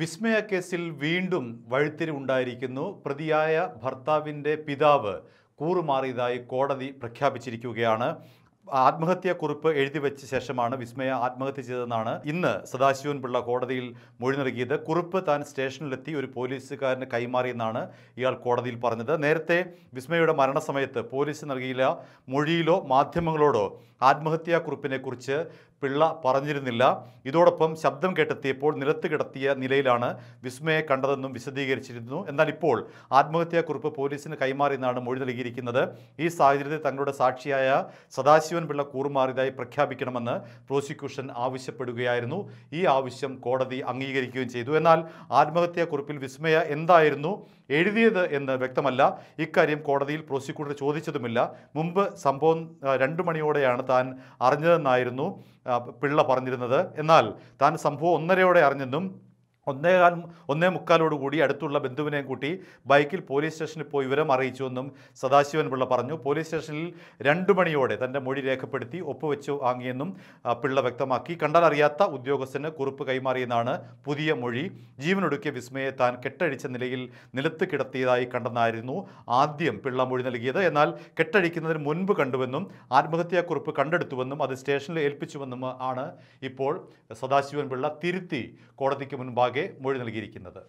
വിസ്മയ കേസിൽ വീണ്ടും ഉണ്ടായിരിക്കുന്നു പ്രതിയായ ഭർത്താവിൻ്റെ പിതാവ് കൂറുമാറിയതായി കോടതി പ്രഖ്യാപിച്ചിരിക്കുകയാണ് ആത്മഹത്യാക്കുറിപ്പ് എഴുതി വെച്ച ശേഷമാണ് വിസ്മയ ആത്മഹത്യ ചെയ്തതെന്നാണ് ഇന്ന് സദാശിവൻ പിള്ള കോടതിയിൽ മൊഴി നൽകിയത് കുറിപ്പ് താൻ സ്റ്റേഷനിലെത്തി ഒരു പോലീസുകാരന് കൈമാറിയെന്നാണ് ഇയാൾ കോടതിയിൽ പറഞ്ഞത് നേരത്തെ വിസ്മയയുടെ മരണസമയത്ത് പോലീസ് നൽകിയില്ല മൊഴിയിലോ മാധ്യമങ്ങളോടോ ആത്മഹത്യാക്കുറിപ്പിനെക്കുറിച്ച് പിള്ള പറഞ്ഞിരുന്നില്ല ഇതോടൊപ്പം ശബ്ദം കേട്ടെത്തിയപ്പോൾ നിലത്ത് കിടത്തിയ നിലയിലാണ് വിസ്മയെ കണ്ടതെന്നും വിശദീകരിച്ചിരുന്നു എന്നാൽ ഇപ്പോൾ കുറിപ്പ് പോലീസിന് കൈമാറിയെന്നാണ് മൊഴി നൽകിയിരിക്കുന്നത് ഈ സാഹചര്യത്തിൽ തങ്ങളുടെ സാക്ഷിയായ സദാശിവൻ പിള്ള കൂറുമാറിയതായി പ്രഖ്യാപിക്കണമെന്ന് പ്രോസിക്യൂഷൻ ആവശ്യപ്പെടുകയായിരുന്നു ഈ ആവശ്യം കോടതി അംഗീകരിക്കുകയും ചെയ്തു എന്നാൽ കുറിപ്പിൽ വിസ്മയ എന്തായിരുന്നു എഴുതിയത് എന്ന് വ്യക്തമല്ല ഇക്കാര്യം കോടതിയിൽ പ്രോസിക്യൂട്ടർ ചോദിച്ചതുമില്ല മുമ്പ് സംഭവം രണ്ടു മണിയോടെയാണ് താൻ അറിഞ്ഞതെന്നായിരുന്നു പിള്ള പറഞ്ഞിരുന്നത് എന്നാൽ താൻ സംഭവം ഒന്നരയോടെ അറിഞ്ഞെന്നും ഒന്നേകാൽ ഒന്നേ മുക്കാലോടുകൂടി അടുത്തുള്ള ബന്ധുവിനെയും കൂട്ടി ബൈക്കിൽ പോലീസ് സ്റ്റേഷനിൽ പോയി വിവരം അറിയിച്ചുവെന്നും സദാശിവൻ പിള്ള പറഞ്ഞു പോലീസ് സ്റ്റേഷനിൽ രണ്ടു മണിയോടെ തൻ്റെ മൊഴി രേഖപ്പെടുത്തി ഒപ്പുവെച്ചു വാങ്ങിയെന്നും പിള്ള വ്യക്തമാക്കി കണ്ടാൽ അറിയാത്ത ഉദ്യോഗസ്ഥന് കുറിപ്പ് കൈമാറിയെന്നാണ് പുതിയ മൊഴി ജീവനൊടുക്കിയ വിസ്മയെ താൻ കെട്ടഴിച്ച നിലയിൽ നിലത്ത് കിടത്തിയതായി കണ്ടെന്നായിരുന്നു ആദ്യം പിള്ള മൊഴി നൽകിയത് എന്നാൽ കെട്ടഴിക്കുന്നതിന് മുൻപ് കണ്ടുവെന്നും കുറിപ്പ് കണ്ടെടുത്തുവെന്നും അത് സ്റ്റേഷനിൽ ഏൽപ്പിച്ചുവെന്നും ആണ് ഇപ്പോൾ സദാശിവൻ പിള്ള തിരുത്തി കോടതിക്ക് മുൻപാകെ ആകെ മൊഴി നൽകിയിരിക്കുന്നത്